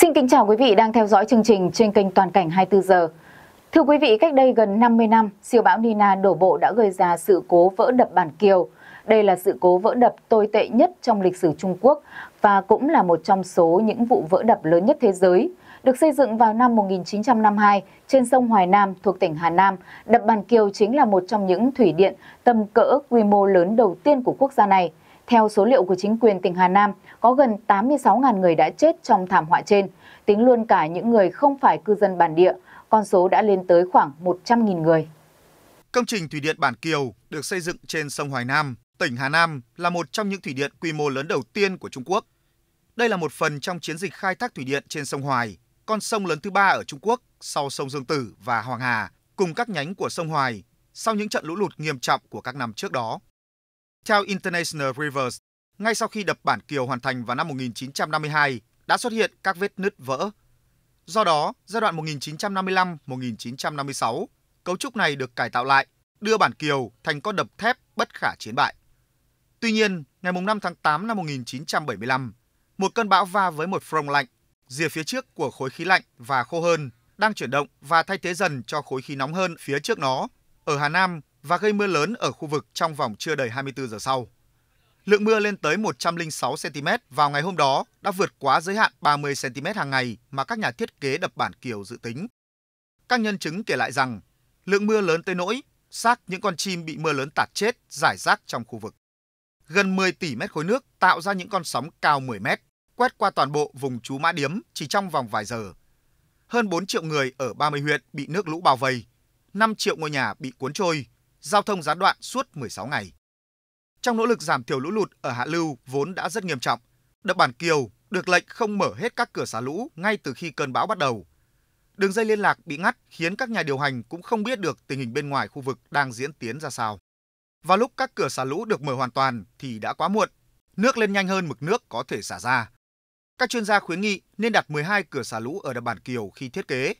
Xin kính chào quý vị đang theo dõi chương trình trên kênh Toàn cảnh 24 giờ. Thưa quý vị, cách đây gần 50 năm, siêu bão Nina đổ bộ đã gây ra sự cố vỡ đập Bản Kiều. Đây là sự cố vỡ đập tồi tệ nhất trong lịch sử Trung Quốc và cũng là một trong số những vụ vỡ đập lớn nhất thế giới. Được xây dựng vào năm 1952 trên sông Hoài Nam thuộc tỉnh Hà Nam, đập Bản Kiều chính là một trong những thủy điện tầm cỡ quy mô lớn đầu tiên của quốc gia này. Theo số liệu của chính quyền tỉnh Hà Nam, có gần 86.000 người đã chết trong thảm họa trên, tính luôn cả những người không phải cư dân bản địa, con số đã lên tới khoảng 100.000 người. Công trình thủy điện Bản Kiều được xây dựng trên sông Hoài Nam, tỉnh Hà Nam là một trong những thủy điện quy mô lớn đầu tiên của Trung Quốc. Đây là một phần trong chiến dịch khai thác thủy điện trên sông Hoài, con sông lớn thứ ba ở Trung Quốc sau sông Dương Tử và Hoàng Hà, cùng các nhánh của sông Hoài sau những trận lũ lụt nghiêm trọng của các năm trước đó. Theo International Rivers, ngay sau khi đập Bản Kiều hoàn thành vào năm 1952, đã xuất hiện các vết nứt vỡ. Do đó, giai đoạn 1955-1956, cấu trúc này được cải tạo lại, đưa Bản Kiều thành con đập thép bất khả chiến bại. Tuy nhiên, ngày 5 tháng 8 năm 1975, một cơn bão va với một front lạnh, rìa phía trước của khối khí lạnh và khô hơn đang chuyển động và thay thế dần cho khối khí nóng hơn phía trước nó ở Hà Nam và gây mưa lớn ở khu vực trong vòng chưa đầy 24 giờ sau. Lượng mưa lên tới 106 cm vào ngày hôm đó đã vượt quá giới hạn 30 cm hàng ngày mà các nhà thiết kế đập bản kiều dự tính. Các nhân chứng kể lại rằng lượng mưa lớn tới nỗi xác những con chim bị mưa lớn tạt chết giải rác trong khu vực. Gần 10 tỷ mét khối nước tạo ra những con sóng cao 10 mét, quét qua toàn bộ vùng Chú Mã Điếm chỉ trong vòng vài giờ. Hơn 4 triệu người ở 30 huyện bị nước lũ bao vây, 5 triệu ngôi nhà bị cuốn trôi, giao thông gián đoạn suốt 16 ngày. Trong nỗ lực giảm thiểu lũ lụt ở hạ lưu vốn đã rất nghiêm trọng, đập Bản Kiều được lệnh không mở hết các cửa xả lũ ngay từ khi cơn bão bắt đầu. Đường dây liên lạc bị ngắt khiến các nhà điều hành cũng không biết được tình hình bên ngoài khu vực đang diễn tiến ra sao. Vào lúc các cửa xả lũ được mở hoàn toàn thì đã quá muộn, nước lên nhanh hơn mực nước có thể xả ra. Các chuyên gia khuyến nghị nên đặt 12 cửa xả lũ ở đập Bản Kiều khi thiết kế.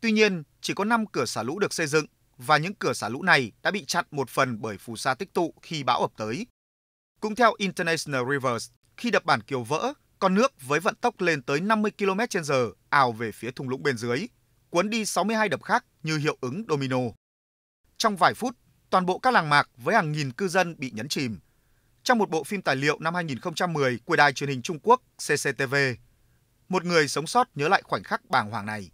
Tuy nhiên, chỉ có 5 cửa xả lũ được xây dựng và những cửa xả lũ này đã bị chặn một phần bởi phù sa tích tụ khi bão ập tới. Cũng theo International Rivers, khi đập bản kiều vỡ, con nước với vận tốc lên tới 50 km/h ào về phía thung lũng bên dưới, cuốn đi 62 đập khác như hiệu ứng domino. Trong vài phút, toàn bộ các làng mạc với hàng nghìn cư dân bị nhấn chìm. Trong một bộ phim tài liệu năm 2010 của đài truyền hình Trung Quốc CCTV, một người sống sót nhớ lại khoảnh khắc bàng hoàng này.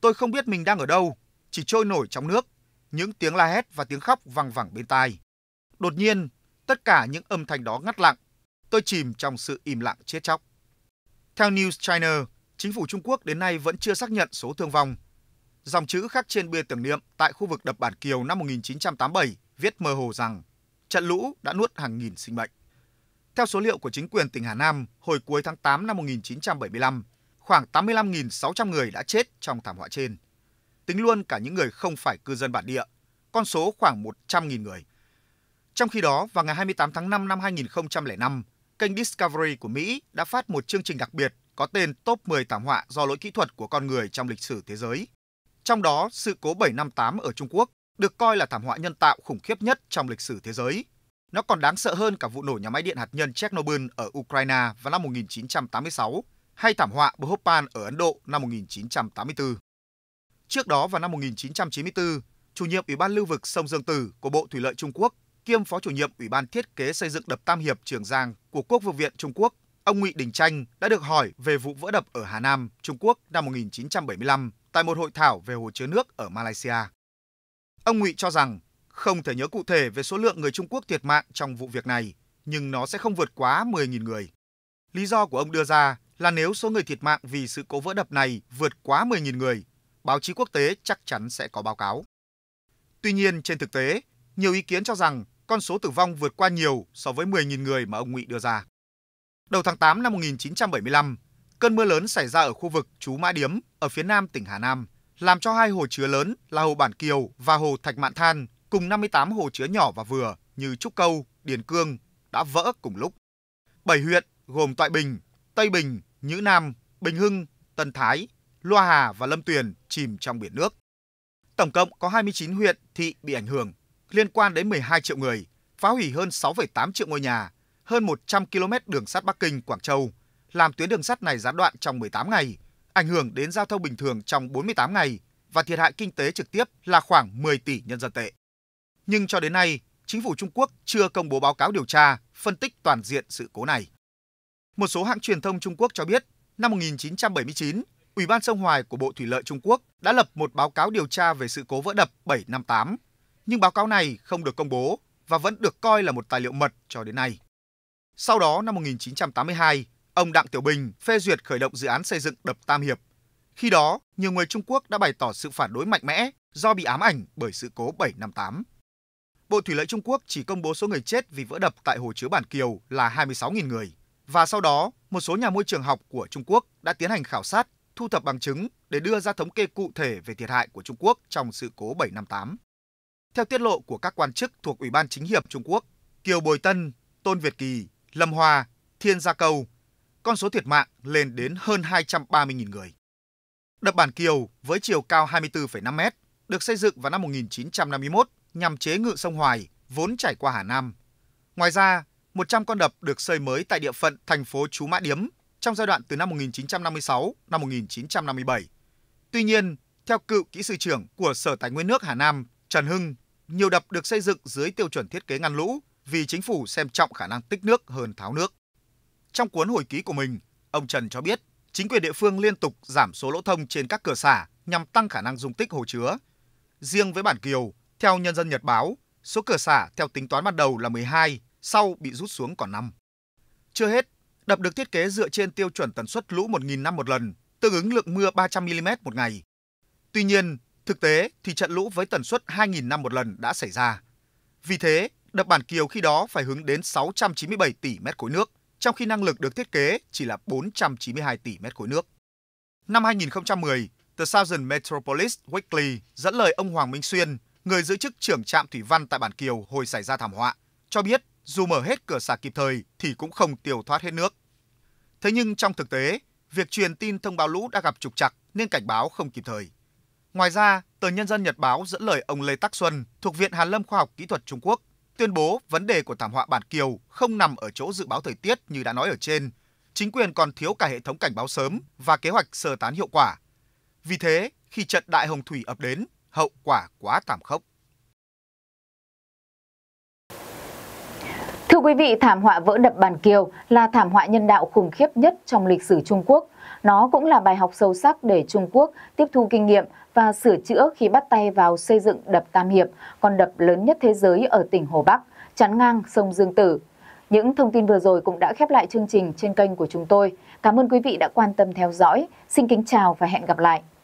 Tôi không biết mình đang ở đâu, chỉ trôi nổi trong nước những tiếng la hét và tiếng khóc vang vẳng bên tai. Đột nhiên, tất cả những âm thanh đó ngắt lặng. Tôi chìm trong sự im lặng chết chóc. Theo News China, chính phủ Trung Quốc đến nay vẫn chưa xác nhận số thương vong. Dòng chữ khắc trên bia tưởng niệm tại khu vực đập Bản Kiều năm 1987 viết mơ hồ rằng trận lũ đã nuốt hàng nghìn sinh mệnh. Theo số liệu của chính quyền tỉnh Hà Nam, hồi cuối tháng 8 năm 1975, khoảng 85.600 người đã chết trong thảm họa trên tính luôn cả những người không phải cư dân bản địa, con số khoảng 100.000 người. Trong khi đó, vào ngày 28 tháng 5 năm 2005, kênh Discovery của Mỹ đã phát một chương trình đặc biệt có tên Top 10 thảm họa do lỗi kỹ thuật của con người trong lịch sử thế giới. Trong đó, sự cố 758 ở Trung Quốc được coi là thảm họa nhân tạo khủng khiếp nhất trong lịch sử thế giới. Nó còn đáng sợ hơn cả vụ nổ nhà máy điện hạt nhân Chernobyl ở Ukraine vào năm 1986 hay thảm họa Bhopal ở Ấn Độ năm 1984. Trước đó vào năm 1994, chủ nhiệm Ủy ban lưu vực sông Dương Tử của Bộ Thủy lợi Trung Quốc kiêm phó chủ nhiệm Ủy ban thiết kế xây dựng đập Tam Hiệp Trường Giang của Quốc vụ viện Trung Quốc, ông Ngụy Đình Chanh đã được hỏi về vụ vỡ đập ở Hà Nam, Trung Quốc năm 1975 tại một hội thảo về hồ chứa nước ở Malaysia. Ông Ngụy cho rằng không thể nhớ cụ thể về số lượng người Trung Quốc thiệt mạng trong vụ việc này, nhưng nó sẽ không vượt quá 10.000 người. Lý do của ông đưa ra là nếu số người thiệt mạng vì sự cố vỡ đập này vượt quá 10.000 người báo chí quốc tế chắc chắn sẽ có báo cáo. Tuy nhiên, trên thực tế, nhiều ý kiến cho rằng con số tử vong vượt qua nhiều so với 10.000 người mà ông Ngụy đưa ra. Đầu tháng 8 năm 1975, cơn mưa lớn xảy ra ở khu vực Chú Mã Điếm ở phía nam tỉnh Hà Nam, làm cho hai hồ chứa lớn là hồ Bản Kiều và hồ Thạch Mạn Than cùng 58 hồ chứa nhỏ và vừa như Trúc Câu, Điền Cương đã vỡ cùng lúc. Bảy huyện gồm Toại Bình, Tây Bình, Nhữ Nam, Bình Hưng, Tân Thái, Loa Hà và Lâm Tuyền chìm trong biển nước. Tổng cộng có 29 huyện, thị bị ảnh hưởng, liên quan đến 12 triệu người, phá hủy hơn 6,8 triệu ngôi nhà, hơn 100 km đường sắt Bắc Kinh, Quảng Châu, làm tuyến đường sắt này gián đoạn trong 18 ngày, ảnh hưởng đến giao thông bình thường trong 48 ngày và thiệt hại kinh tế trực tiếp là khoảng 10 tỷ nhân dân tệ. Nhưng cho đến nay, chính phủ Trung Quốc chưa công bố báo cáo điều tra, phân tích toàn diện sự cố này. Một số hãng truyền thông Trung Quốc cho biết, năm 1979, Ủy ban sông Hoài của Bộ Thủy lợi Trung Quốc đã lập một báo cáo điều tra về sự cố vỡ đập 758, nhưng báo cáo này không được công bố và vẫn được coi là một tài liệu mật cho đến nay. Sau đó, năm 1982, ông Đặng Tiểu Bình phê duyệt khởi động dự án xây dựng đập Tam Hiệp. Khi đó, nhiều người Trung Quốc đã bày tỏ sự phản đối mạnh mẽ do bị ám ảnh bởi sự cố 758. Bộ Thủy lợi Trung Quốc chỉ công bố số người chết vì vỡ đập tại hồ chứa Bản Kiều là 26.000 người. Và sau đó, một số nhà môi trường học của Trung Quốc đã tiến hành khảo sát thu thập bằng chứng để đưa ra thống kê cụ thể về thiệt hại của Trung Quốc trong sự cố 758. Theo tiết lộ của các quan chức thuộc Ủy ban Chính hiệp Trung Quốc, Kiều Bồi Tân, Tôn Việt Kỳ, Lâm Hoa, Thiên Gia Cầu, con số thiệt mạng lên đến hơn 230.000 người. Đập Bản Kiều với chiều cao 24,5 mét được xây dựng vào năm 1951 nhằm chế ngự sông Hoài vốn chảy qua Hà Nam. Ngoài ra, 100 con đập được xây mới tại địa phận thành phố Chú Mã Điếm trong giai đoạn từ năm 1956 năm 1957. Tuy nhiên, theo cựu kỹ sư trưởng của Sở Tài nguyên nước Hà Nam Trần Hưng, nhiều đập được xây dựng dưới tiêu chuẩn thiết kế ngăn lũ vì chính phủ xem trọng khả năng tích nước hơn tháo nước. Trong cuốn hồi ký của mình, ông Trần cho biết chính quyền địa phương liên tục giảm số lỗ thông trên các cửa xả nhằm tăng khả năng dung tích hồ chứa. Riêng với bản Kiều, theo Nhân dân Nhật báo, số cửa xả theo tính toán ban đầu là 12, sau bị rút xuống còn 5. Chưa hết, Đập được thiết kế dựa trên tiêu chuẩn tần suất lũ 1.000 năm một lần, tương ứng lượng mưa 300 mm một ngày. Tuy nhiên, thực tế thì trận lũ với tần suất 2.000 năm một lần đã xảy ra. Vì thế, đập Bản Kiều khi đó phải hướng đến 697 tỷ mét khối nước, trong khi năng lực được thiết kế chỉ là 492 tỷ mét khối nước. Năm 2010, The Southern Metropolis Weekly dẫn lời ông Hoàng Minh Xuyên, người giữ chức trưởng trạm thủy văn tại Bản Kiều hồi xảy ra thảm họa, cho biết dù mở hết cửa xả kịp thời thì cũng không tiêu thoát hết nước. Thế nhưng trong thực tế, việc truyền tin thông báo lũ đã gặp trục trặc nên cảnh báo không kịp thời. Ngoài ra, tờ Nhân dân Nhật báo dẫn lời ông Lê Tắc Xuân thuộc Viện Hàn lâm Khoa học Kỹ thuật Trung Quốc tuyên bố vấn đề của thảm họa Bản Kiều không nằm ở chỗ dự báo thời tiết như đã nói ở trên. Chính quyền còn thiếu cả hệ thống cảnh báo sớm và kế hoạch sơ tán hiệu quả. Vì thế, khi trận đại hồng thủy ập đến, hậu quả quá thảm khốc. Thưa quý vị, thảm họa vỡ đập Bàn Kiều là thảm họa nhân đạo khủng khiếp nhất trong lịch sử Trung Quốc. Nó cũng là bài học sâu sắc để Trung Quốc tiếp thu kinh nghiệm và sửa chữa khi bắt tay vào xây dựng đập Tam Hiệp, con đập lớn nhất thế giới ở tỉnh Hồ Bắc, chắn ngang sông Dương Tử. Những thông tin vừa rồi cũng đã khép lại chương trình trên kênh của chúng tôi. Cảm ơn quý vị đã quan tâm theo dõi. Xin kính chào và hẹn gặp lại.